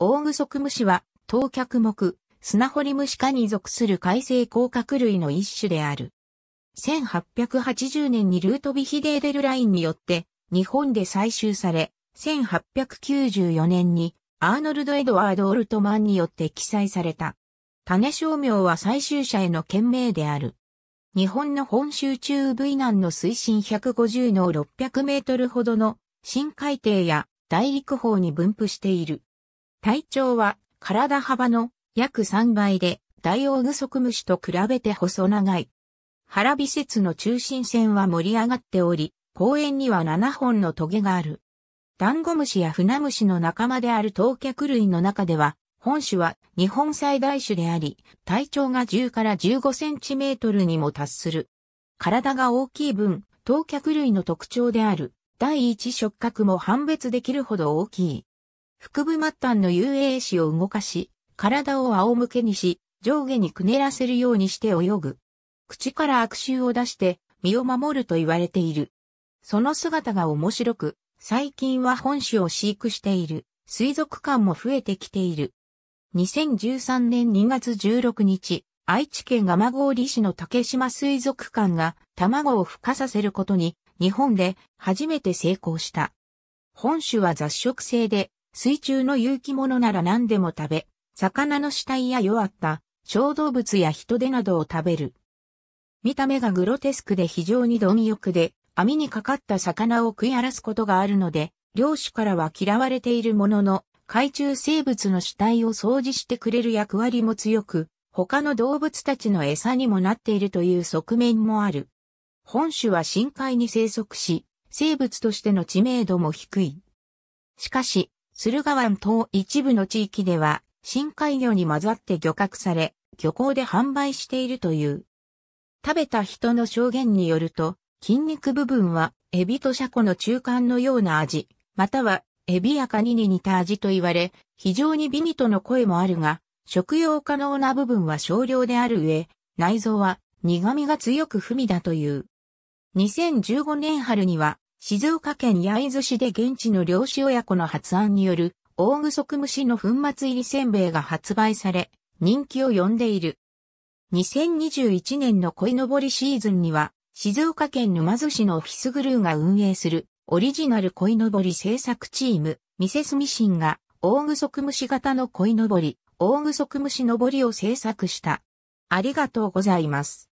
オオグソクムシは、当脚目、砂掘り虫科に属する海生甲殻類の一種である。1880年にルートビヒデーデルラインによって日本で採集され、1894年にアーノルド・エドワード・オルトマンによって記載された。種商名は採集者への懸命である。日本の本州中部以南の水深150の600メートルほどの深海底や大陸方に分布している。体長は体幅の約3倍で、ダイオウグソクムシと比べて細長い。腹微節の中心線は盛り上がっており、公園には7本のトゲがある。ダンゴムシやフナムシの仲間である当脚類の中では、本種は日本最大種であり、体長が10から15センチメートルにも達する。体が大きい分、当脚類の特徴である、第一触覚も判別できるほど大きい。腹部末端の遊泳肢を動かし、体を仰向けにし、上下にくねらせるようにして泳ぐ。口から悪臭を出して身を守ると言われている。その姿が面白く、最近は本種を飼育している水族館も増えてきている。2013年2月16日、愛知県蒲郡市の竹島水族館が卵を孵化させることに日本で初めて成功した。本種は雑食性で水中の有機物なら何でも食べ、魚の死体や弱った小動物や人手などを食べる。見た目がグロテスクで非常に貪欲で、網にかかった魚を食い荒らすことがあるので、漁師からは嫌われているものの、海中生物の死体を掃除してくれる役割も強く、他の動物たちの餌にもなっているという側面もある。本種は深海に生息し、生物としての知名度も低い。しかし、駿河湾等一部の地域では、深海魚に混ざって漁獲され、漁港で販売しているという。食べた人の証言によると、筋肉部分は、エビとシャコの中間のような味、または、エビやカニに似た味と言われ、非常に美味との声もあるが、食用可能な部分は少量である上、内臓は苦味が強く不味だという。2015年春には静岡県焼津市で現地の漁師親子の発案による、大具足虫の粉末入りせんべいが発売され、人気を呼んでいる。2021年の鯉のぼりシーズンには、静岡県沼津市のオフィスグルーが運営する、オリジナル鯉のぼり制作チーム、ミセスミシンが、大具足虫型の鯉のぼり、大具足虫のぼりを制作した。ありがとうございます。